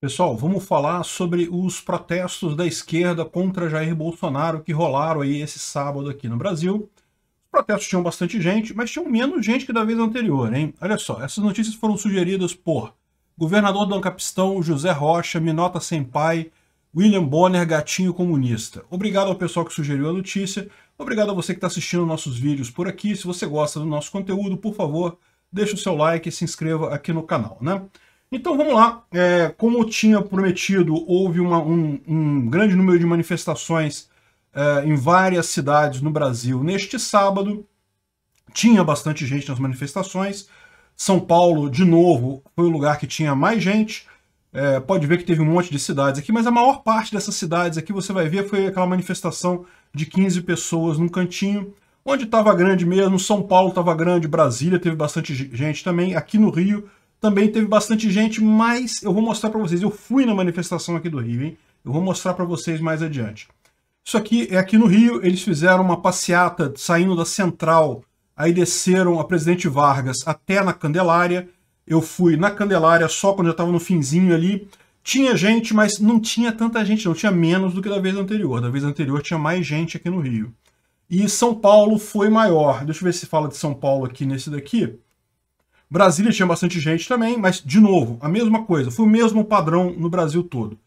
Pessoal, vamos falar sobre os protestos da esquerda contra Jair Bolsonaro que rolaram aí esse sábado aqui no Brasil. Os protestos tinham bastante gente, mas tinham menos gente que da vez anterior, hein? Olha só, essas notícias foram sugeridas por governador do Ancapistão, José Rocha, Minota Senpai, William Bonner, Gatinho Comunista. Obrigado ao pessoal que sugeriu a notícia, obrigado a você que está assistindo nossos vídeos por aqui. Se você gosta do nosso conteúdo, por favor, deixe o seu like e se inscreva aqui no canal, né? Então vamos lá. É, como eu tinha prometido, houve uma, um, um, grande número de manifestações é, em várias cidades no Brasil neste sábado. Tinha bastante gente nas manifestações. São Paulo, de novo, foi o lugar que tinha mais gente. É, pode ver que teve um monte de cidades aqui, mas a maior parte dessas cidades aqui você vai ver foi aquela manifestação de 15 pessoas num cantinho. Onde estava grande mesmo, São Paulo estava grande, Brasília teve bastante gente também. Aqui no Rio também teve bastante gente, mas eu vou mostrar para vocês. Eu fui na manifestação aqui do Rio, hein? Eu vou mostrar para vocês mais adiante. Isso aqui é aqui no Rio, eles fizeram uma passeata saindo da Central, aí desceram a Presidente Vargas até na Candelária. Eu fui na Candelária só quando já estava no finzinho ali. Tinha gente, mas não tinha tanta gente, não tinha menos do que da vez anterior. Da vez anterior tinha mais gente aqui no Rio. E São Paulo foi maior. Deixa eu ver se fala de São Paulo aqui nesse daqui. Brasília tinha bastante gente também, mas, de novo, a mesma coisa. Foi o mesmo padrão no Brasil todo.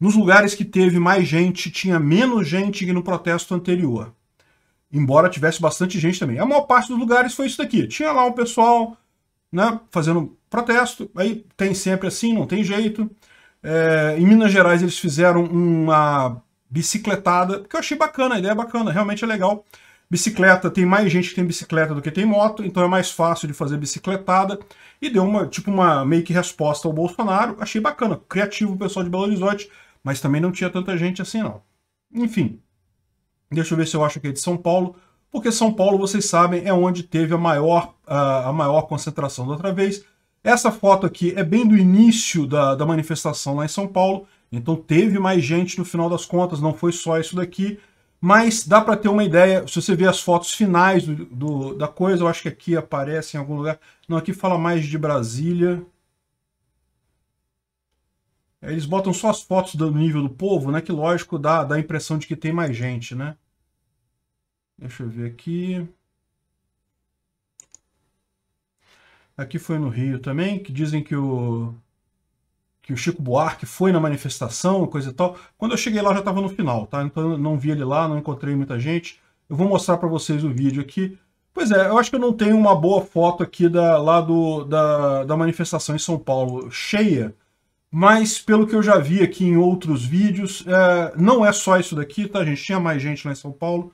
Nos lugares que teve mais gente, tinha menos gente que no protesto anterior. Embora tivesse bastante gente também. A maior parte dos lugares foi isso daqui. Tinha lá um pessoal né, fazendo protesto, aí tem sempre assim, não tem jeito. É, em Minas Gerais eles fizeram uma bicicletada, que eu achei bacana, a ideia é bacana, realmente é legal. Bicicleta, tem mais gente que tem bicicleta do que tem moto, então é mais fácil de fazer bicicletada. E deu uma, tipo, uma meio que resposta ao Bolsonaro. Achei bacana, criativo o pessoal de Belo Horizonte, mas também não tinha tanta gente assim, não. Enfim, deixa eu ver se eu acho que é de São Paulo, porque São Paulo, vocês sabem, é onde teve a maior, a, maior concentração da outra vez. Essa foto aqui é bem do início da, da manifestação lá em São Paulo, então teve mais gente no final das contas, não foi só isso daqui mas dá para ter uma ideia, se você ver as fotos finais do, do, da coisa, eu acho que aqui aparece em algum lugar. Não, aqui fala mais de Brasília. É, eles botam só as fotos do nível do povo, né? Que lógico dá, dá a impressão de que tem mais gente, né? Deixa eu ver aqui. Aqui foi no Rio também, que dizem que o que o Chico Buarque foi na manifestação, coisa e tal. Quando eu cheguei lá, já estava no final, tá? Então eu não vi ele lá, não encontrei muita gente. Eu vou mostrar para vocês o vídeo aqui. Pois é, eu acho que eu não tenho uma boa foto aqui da, lá do, da, da manifestação em São Paulo, cheia. Mas pelo que eu já vi aqui em outros vídeos, é, não é só isso daqui, tá gente? Tinha mais gente lá em São Paulo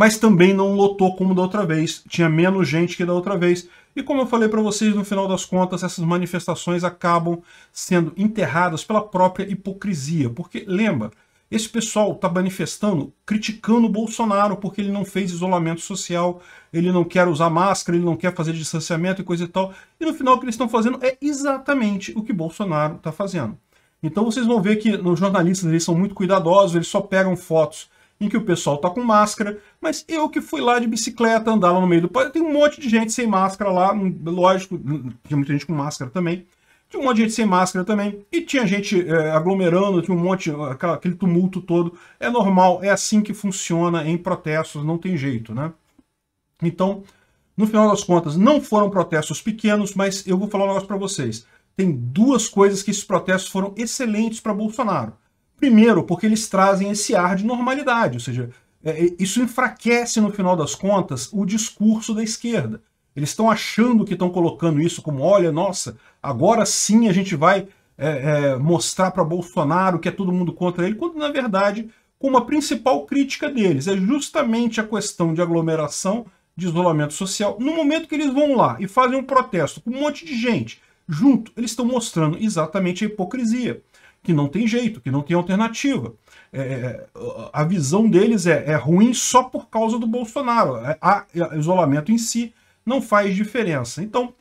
mas também não lotou como da outra vez, tinha menos gente que da outra vez. E como eu falei para vocês, no final das contas, essas manifestações acabam sendo enterradas pela própria hipocrisia, porque lembra, esse pessoal está manifestando, criticando o Bolsonaro porque ele não fez isolamento social, ele não quer usar máscara, ele não quer fazer distanciamento e coisa e tal. E no final o que eles estão fazendo é exatamente o que Bolsonaro está fazendo. Então vocês vão ver que os jornalistas eles são muito cuidadosos, eles só pegam fotos em que o pessoal tá com máscara, mas eu que fui lá de bicicleta, andar lá no meio do parque, tem um monte de gente sem máscara lá, lógico, hum, tinha muita gente com máscara também, tinha um monte de gente sem máscara também, e tinha gente é, aglomerando, tinha um monte, aquela, aquele tumulto todo, é normal, é assim que funciona em protestos, não tem jeito, né? Então, no final das contas, não foram protestos pequenos, mas eu vou falar um negócio para vocês. Tem duas coisas que esses protestos foram excelentes para Bolsonaro. Primeiro, porque eles trazem esse ar de normalidade, ou seja, é, é, isso enfraquece, no final das contas, o discurso da esquerda. Eles estão achando que estão colocando isso como, olha, nossa, agora sim a gente vai é, é, mostrar para Bolsonaro que é todo mundo contra ele, quando na verdade, como a principal crítica deles é justamente a questão de aglomeração, de isolamento social. No momento que eles vão lá e fazem um protesto com um monte de gente junto, eles estão mostrando exatamente a hipocrisia que não tem jeito, que não tem alternativa. É, é, a visão deles é, é, ruim só por causa do Bolsonaro. É, a, a, é, isolamento em si não faz diferença. Então,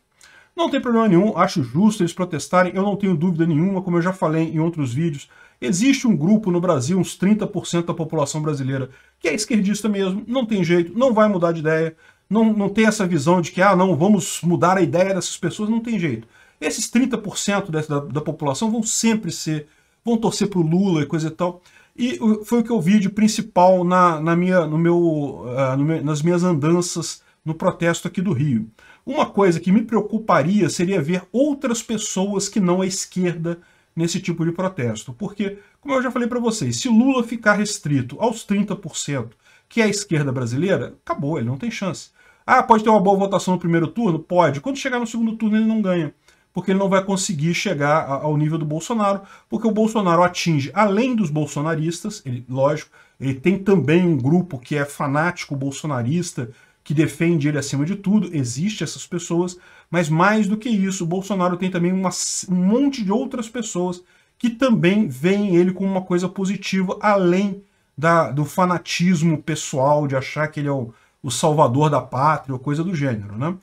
não tem problema nenhum, acho justo eles protestarem, eu não tenho dúvida nenhuma, como eu já falei em outros vídeos, existe um grupo no Brasil, uns 30% da população brasileira, que é esquerdista mesmo, não tem jeito, não vai mudar de ideia, não, não tem essa visão de que, ah, não, vamos mudar a ideia dessas pessoas, não tem jeito. Esses 30% da, da, da população vão sempre ser, vão torcer para o Lula e coisa e tal. E foi o que eu vi de principal na, na minha, no meu, uh, no meu, nas minhas andanças no protesto aqui do Rio. Uma coisa que me preocuparia seria ver outras pessoas que não a é esquerda nesse tipo de protesto. Porque, como eu já falei para vocês, se Lula ficar restrito aos 30%, que é a esquerda brasileira, acabou, ele não tem chance. Ah, pode ter uma boa votação no primeiro turno? Pode. Quando chegar no segundo turno, ele não ganha porque ele não vai conseguir chegar ao nível do Bolsonaro, porque o Bolsonaro atinge, além dos bolsonaristas, ele, lógico, ele tem também um grupo que é fanático bolsonarista, que defende ele acima de tudo, existe essas pessoas, mas mais do que isso, o Bolsonaro tem também uma, um monte de outras pessoas que também veem ele como uma coisa positiva, além da, do fanatismo pessoal, de achar que ele é o, o salvador da pátria, ou coisa do gênero, né?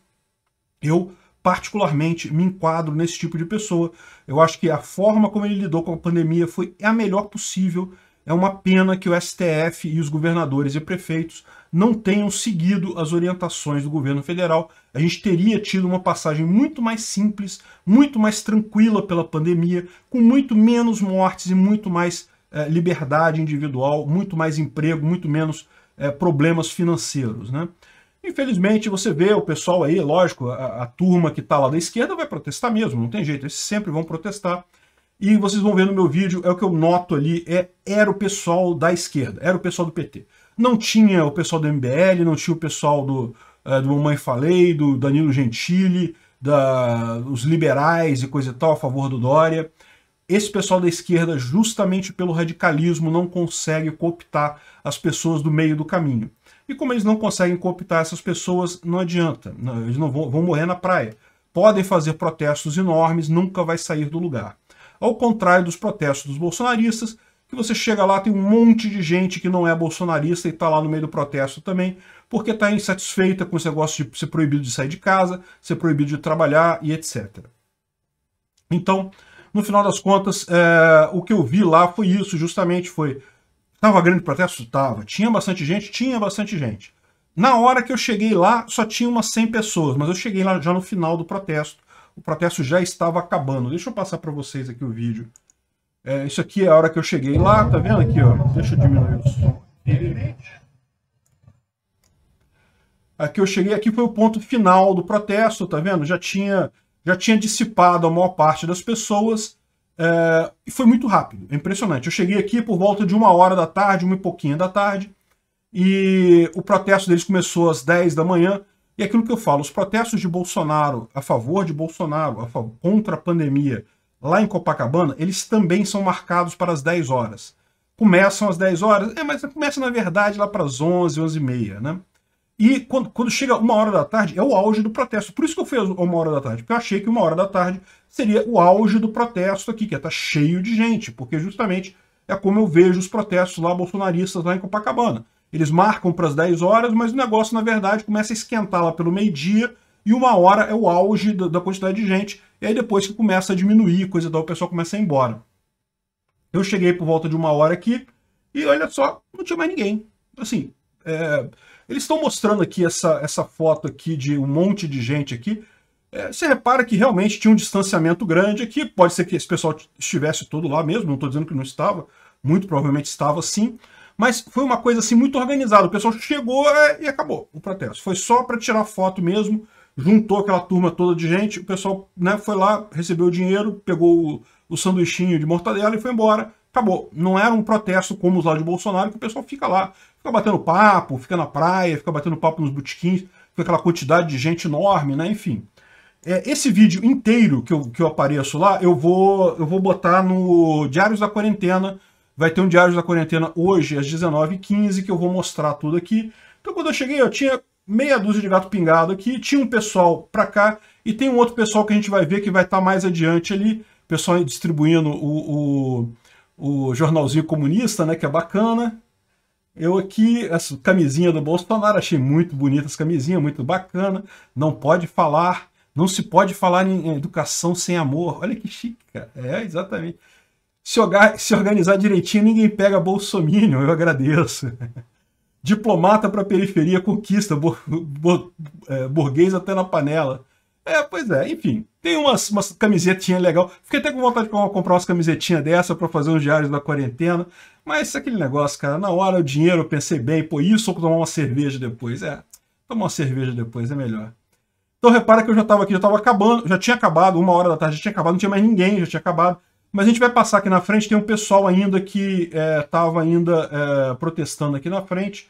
Eu particularmente me enquadro nesse tipo de pessoa. Eu acho que a forma como ele lidou com a pandemia foi a melhor possível. É uma pena que o STF e os governadores e prefeitos não tenham seguido as orientações do governo federal. A gente teria tido uma passagem muito mais simples, muito mais tranquila pela pandemia, com muito menos mortes e muito mais eh, liberdade individual, muito mais emprego, muito menos eh, problemas financeiros. Né? Infelizmente, você vê o pessoal aí, lógico, a, a turma que está lá da esquerda vai protestar mesmo, não tem jeito, eles sempre vão protestar. E vocês vão ver no meu vídeo, é o que eu noto ali, é, era o pessoal da esquerda, era o pessoal do PT. Não tinha o pessoal do MBL, não tinha o pessoal do, uh, do Mamãe Falei, do Danilo Gentili, da, os liberais e coisa e tal a favor do Dória. Esse pessoal da esquerda, justamente pelo radicalismo, não consegue cooptar as pessoas do meio do caminho. E como eles não conseguem cooptar essas pessoas, não adianta. eles não vão, vão morrer na praia. Podem fazer protestos enormes, nunca vai sair do lugar. Ao contrário dos protestos dos bolsonaristas, que você chega lá, tem um monte de gente que não é bolsonarista e está lá no meio do protesto também, porque está insatisfeita com esse negócio de ser proibido de sair de casa, ser proibido de trabalhar e etc. Então, no final das contas, é, o que eu vi lá foi isso, justamente foi Tava grande protesto? Tava. Tinha bastante gente? Tinha bastante gente. Na hora que eu cheguei lá, só tinha umas 100 pessoas, mas eu cheguei lá já no final do protesto. O protesto já estava acabando. Deixa eu passar para vocês aqui o vídeo. É, isso aqui é a hora que eu cheguei lá, tá vendo aqui, ó? Deixa eu diminuir o som. Aqui eu cheguei, aqui foi o ponto final do protesto, tá vendo? Já tinha, já tinha dissipado a maior parte das pessoas é, e foi muito rápido, é impressionante. Eu cheguei aqui por volta de uma hora da tarde, uma e pouquinha da tarde, e o protesto deles começou às 10 da manhã. E aquilo que eu falo, os protestos de Bolsonaro, a favor de Bolsonaro, a favor, contra a pandemia, lá em Copacabana, eles também são marcados para as 10 horas. Começam às 10 horas, é, mas começa na verdade lá para as 11, 11 e meia, né? E quando, quando chega uma hora da tarde, é o auge do protesto. Por isso que eu fui uma hora da tarde, porque eu achei que uma hora da tarde seria o auge do protesto aqui, que é tá cheio de gente, porque justamente é como eu vejo os protestos lá bolsonaristas lá em Copacabana. Eles marcam para as 10 horas, mas o negócio, na verdade, começa a esquentar lá pelo meio-dia, e uma hora é o auge da, da, quantidade de gente, e aí depois que começa a diminuir, coisa e tal, o pessoal começa a ir embora. Eu cheguei por volta de uma hora aqui, e olha só, não tinha mais ninguém. Assim, é, eles estão mostrando aqui essa, essa foto aqui de um monte de gente aqui. É, você repara que realmente tinha um distanciamento grande aqui. Pode ser que esse pessoal estivesse todo lá mesmo, não estou dizendo que não estava. Muito provavelmente estava sim. Mas foi uma coisa assim muito organizada. O pessoal chegou é, e acabou o protesto. Foi só para tirar foto mesmo. Juntou aquela turma toda de gente. O pessoal né, foi lá, recebeu o dinheiro, pegou o, o sanduichinho de mortadela e foi embora acabou. Não era um protesto como os lá de Bolsonaro, que o pessoal fica lá fica batendo papo, fica na praia, fica batendo papo nos botiquins, fica aquela quantidade de gente enorme, né? Enfim. É, esse vídeo inteiro que eu, que eu apareço lá, eu vou, eu vou botar no Diários da Quarentena. Vai ter um Diários da Quarentena hoje, às 19h15, que eu vou mostrar tudo aqui. Então, quando eu cheguei, eu tinha meia dúzia de gato pingado aqui, tinha um pessoal para cá e tem um outro pessoal que a gente vai ver que vai estar tá mais adiante ali, pessoal distribuindo o, o, o jornalzinho comunista, né, que é bacana. Eu aqui, essa camisinha do Bolsonaro, achei muito bonita essa camisinha, muito bacana. Não pode falar, não se pode falar em educação sem amor. Olha que chique, cara. É, exatamente. Se, se organizar direitinho, ninguém pega bolsominion, eu agradeço. Diplomata para periferia conquista, bur bur é, burguês até na panela. É, pois é, enfim. Tem umas, umas camisetinhas legal. Fiquei até com vontade de comprar umas camisetinhas dessa para fazer os diários da quarentena. Mas aquele negócio, cara, na hora o dinheiro eu pensei bem, pô, isso ou tomar uma cerveja depois. É, tomar uma cerveja depois é melhor. Então repara que eu já estava aqui, já estava acabando, já tinha acabado, uma hora da tarde já tinha acabado, não tinha mais ninguém, já tinha acabado. Mas a gente vai passar aqui na frente, tem um pessoal ainda que estava é, ainda é, protestando aqui na frente.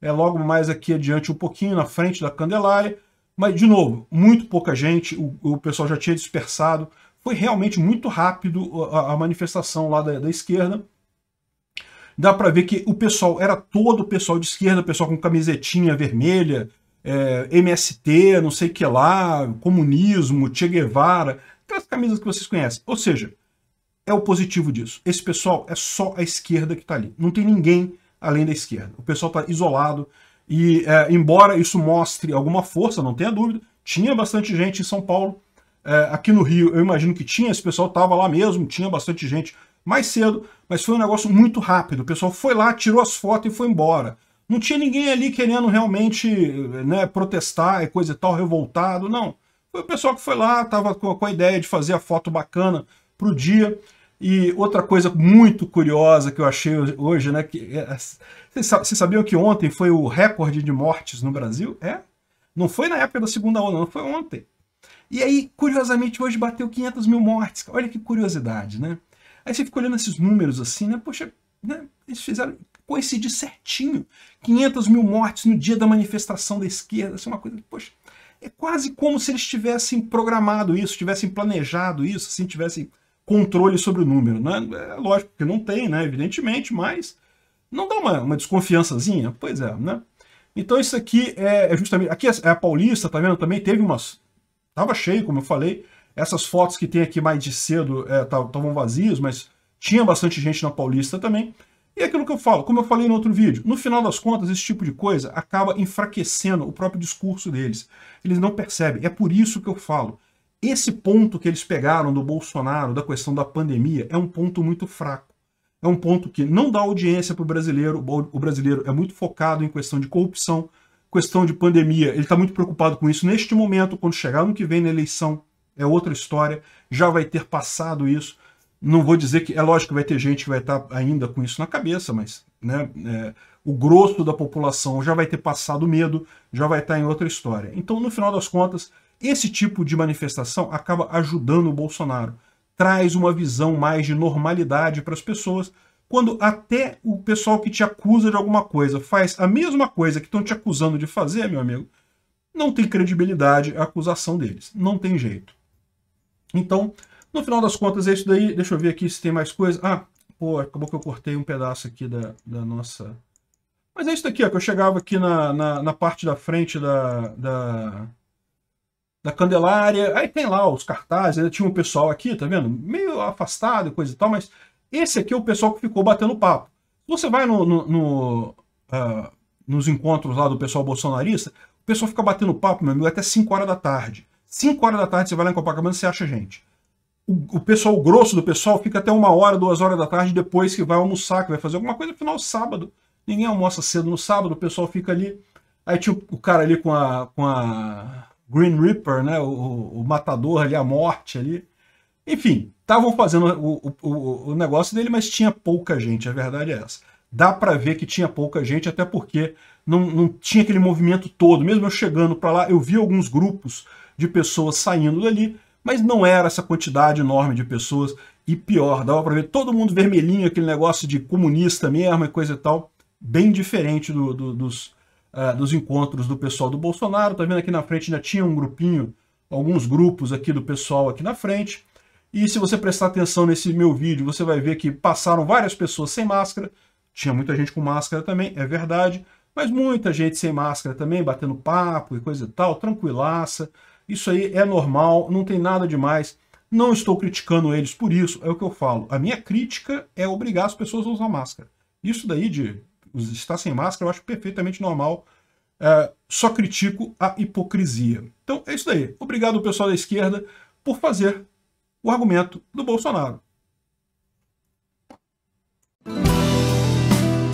É logo mais aqui adiante um pouquinho, na frente da Candelária. Mas, de novo, muito pouca gente, o, o pessoal já tinha dispersado. Foi realmente muito rápido a, a manifestação lá da, da esquerda. Dá para ver que o pessoal era todo o pessoal de esquerda, pessoal com camisetinha vermelha, é, MST, não sei o que lá, comunismo, Che Guevara, aquelas camisas que vocês conhecem. Ou seja, é o positivo disso. Esse pessoal é só a esquerda que está ali. Não tem ninguém além da esquerda. O pessoal está isolado, e é, embora isso mostre alguma força, não tenha dúvida, tinha bastante gente em São Paulo. É, aqui no Rio, eu imagino que tinha, esse pessoal estava lá mesmo, tinha bastante gente mais cedo, mas foi um negócio muito rápido. O pessoal foi lá, tirou as fotos e foi embora. Não tinha ninguém ali querendo realmente né, protestar e coisa e tal, revoltado, não. Foi o pessoal que foi lá, estava com a ideia de fazer a foto bacana para o dia. E outra coisa muito curiosa que eu achei hoje, né? Que é, vocês sabiam que ontem foi o recorde de mortes no Brasil? É? Não foi na época da segunda onda, não foi ontem. E aí, curiosamente, hoje bateu 500 mil mortes. Olha que curiosidade, né? Aí você fica olhando esses números assim, né? Poxa, né? eles fizeram coincidir certinho. 500 mil mortes no dia da manifestação da esquerda. Assim, uma coisa, poxa, é quase como se eles tivessem programado isso, tivessem planejado isso, assim, tivessem controle sobre o número. Né? É lógico que não tem, né? evidentemente, mas não dá uma, uma desconfiançazinha? Pois é, né? Então isso aqui é, é justamente... Aqui é, é a Paulista, tá vendo? Também teve umas... Tava cheio, como eu falei. Essas fotos que tem aqui mais de cedo estavam é, tá, vazias, mas tinha bastante gente na Paulista também. E é aquilo que eu falo, como eu falei no outro vídeo, no final das contas, esse tipo de coisa acaba enfraquecendo o próprio discurso deles. Eles não percebem. É por isso que eu falo. Esse ponto que eles pegaram do Bolsonaro, da questão da pandemia, é um ponto muito fraco. É um ponto que não dá audiência para o brasileiro. O brasileiro é muito focado em questão de corrupção, questão de pandemia. Ele está muito preocupado com isso neste momento. Quando chegar no que vem na eleição, é outra história. Já vai ter passado isso. Não vou dizer que. É lógico que vai ter gente que vai estar tá ainda com isso na cabeça, mas né, é, o grosso da população já vai ter passado medo, já vai estar tá em outra história. Então, no final das contas, esse tipo de manifestação acaba ajudando o Bolsonaro, traz uma visão mais de normalidade para as pessoas, quando até o pessoal que te acusa de alguma coisa faz a mesma coisa que estão te acusando de fazer, meu amigo, não tem credibilidade a acusação deles. Não tem jeito. Então, no final das contas, é isso daí. Deixa eu ver aqui se tem mais coisa. Ah, pô, acabou que eu cortei um pedaço aqui da, da nossa... Mas é isso daqui, ó, que eu chegava aqui na, na, na parte da frente da, da, da Candelária. Aí tem lá os cartazes, ainda né? tinha um pessoal aqui, tá vendo? Meio afastado, coisa e tal, mas esse aqui é o pessoal que ficou batendo papo. Você vai no, no, no uh, nos encontros lá do pessoal bolsonarista, o pessoal fica batendo papo, meu amigo, até 5 horas da tarde. 5 horas da tarde você vai lá em Copacabana e você acha gente. O, o, pessoal, o grosso do pessoal, fica até uma hora, duas horas da tarde depois que vai almoçar, que vai fazer alguma coisa, afinal, sábado. Ninguém almoça cedo no sábado, o pessoal fica ali. Aí tinha o cara ali com a, com a Green Reaper, né? O, o matador ali, a morte ali. Enfim, estavam fazendo o, o, o negócio dele, mas tinha pouca gente, a verdade é essa. Dá para ver que tinha pouca gente, até porque não, não tinha aquele movimento todo. Mesmo eu chegando para lá, eu vi alguns grupos de pessoas saindo dali, mas não era essa quantidade enorme de pessoas. E pior, dava para ver todo mundo vermelhinho, aquele negócio de comunista mesmo e coisa e tal. Bem diferente do, do, dos, uh, eh, dos encontros do pessoal do Bolsonaro. Tá vendo aqui na frente ainda tinha um grupinho, alguns grupos aqui do pessoal aqui na frente. E se você prestar atenção nesse meu vídeo, você vai ver que passaram várias pessoas sem máscara. Tinha muita gente com máscara também, é verdade. Mas muita gente sem máscara também, batendo papo e coisa e tal, tranquilaça. Isso aí é normal, não tem nada demais. Não estou criticando eles por isso, é o que eu falo. A minha crítica é obrigar as pessoas a usar máscara. Isso daí de está sem máscara eu acho perfeitamente normal. É, só critico a hipocrisia. Então é isso daí. Obrigado, pessoal da esquerda, por fazer o argumento do Bolsonaro.